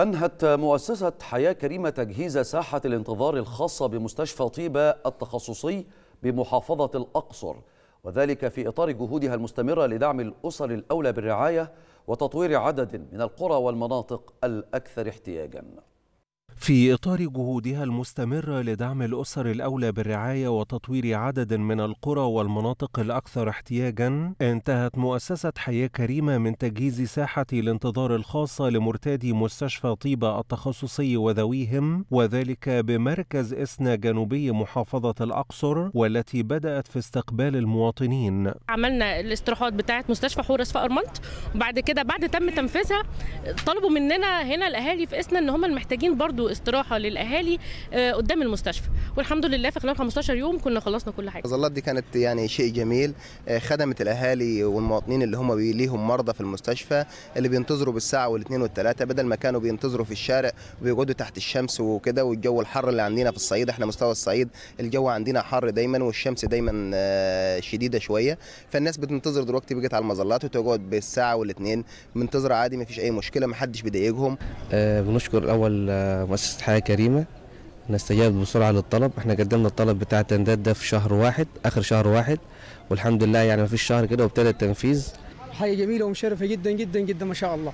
أنهت مؤسسة حياة كريمة تجهيز ساحة الانتظار الخاصة بمستشفى طيبة التخصصي بمحافظة الأقصر وذلك في إطار جهودها المستمرة لدعم الأسر الأولى بالرعاية وتطوير عدد من القرى والمناطق الأكثر احتياجاً في إطار جهودها المستمرة لدعم الأسر الأولى بالرعاية وتطوير عدد من القرى والمناطق الأكثر احتياجًا، انتهت مؤسسة حياة كريمة من تجهيز ساحة الانتظار الخاصة لمرتادي مستشفى طيبة التخصصي وذويهم، وذلك بمركز إسنا جنوبي محافظة الأقصر، والتي بدأت في استقبال المواطنين. عملنا الاستراحات بتاعة مستشفى حورس في أرمنت، وبعد كده بعد تم تنفيذها طلبوا مننا هنا الأهالي في إسنا إن هم محتاجين برضو استراحه للاهالي آه، قدام المستشفى والحمد لله في خلال 15 يوم كنا خلصنا كل حاجه الظلات دي كانت يعني شيء جميل آه، خدمت الاهالي والمواطنين اللي هم ليهم مرضى في المستشفى اللي بينتظروا بالساعه والاثنين والثلاثه بدل ما كانوا بينتظروا في الشارع وبيقعدوا تحت الشمس وكده والجو الحر اللي عندنا في الصعيد احنا مستوى الصعيد الجو عندنا حر دايما والشمس دايما آه، شديده شويه فالناس بتنتظر دلوقتي بقت على المظلات وتقعد بالساعه والاثنين منتظره عادي ما فيش اي مشكله ما حدش بيضايقهم بنشكر اول مؤسسة حياة كريمة نستجاب بسرعة للطلب احنا قدمنا الطلب بتاع التنداد ده في شهر واحد اخر شهر واحد والحمد لله يعني ما فيش شهر كده وابتدى التنفيذ حاجة جميلة ومشرفة جدا جدا جدا ما شاء الله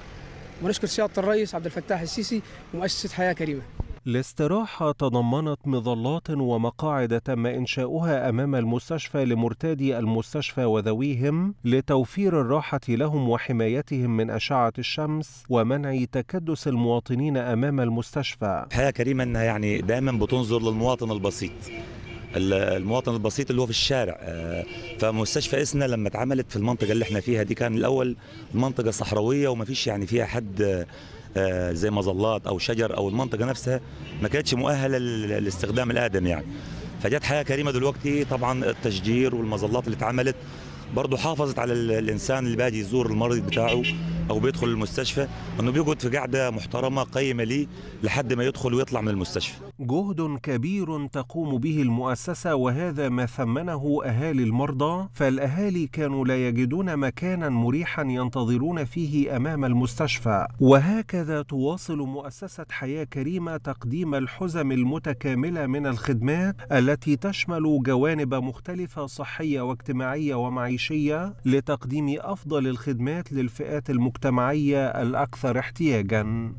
ونشكر سيادة الرئيس عبد الفتاح السيسي ومؤسسة حياة كريمة الاستراحة تضمنت مظلات ومقاعد تم إنشاؤها أمام المستشفى لمرتادي المستشفى وذويهم لتوفير الراحة لهم وحمايتهم من أشعة الشمس ومنع تكدس المواطنين أمام المستشفى. الحقيقة كريمة أنها يعني دائما بتنظر للمواطن البسيط. المواطن البسيط اللي هو في الشارع آه، فمستشفى اسنا لما اتعملت في المنطقه اللي احنا فيها دي كان الاول منطقه صحراويه وما فيش يعني فيها حد آه، آه، زي مظلات او شجر او المنطقه نفسها ما كانتش مؤهله لاستخدام الادم يعني فجت حاجه كريمه دلوقتي طبعا التشجير والمظلات اللي اتعملت برضه حافظت على الانسان اللي باجي يزور المريض بتاعه او بيدخل المستشفى انه بيقعد في قعده محترمه قيمه ليه لحد ما يدخل ويطلع من المستشفى. جهد كبير تقوم به المؤسسه وهذا ما ثمنه اهالي المرضى فالاهالي كانوا لا يجدون مكانا مريحا ينتظرون فيه امام المستشفى وهكذا تواصل مؤسسه حياه كريمه تقديم الحزم المتكامله من الخدمات التي تشمل جوانب مختلفه صحيه واجتماعيه ومعيشيه المعيشية لتقديم أفضل الخدمات للفئات المجتمعية الأكثر احتياجاً.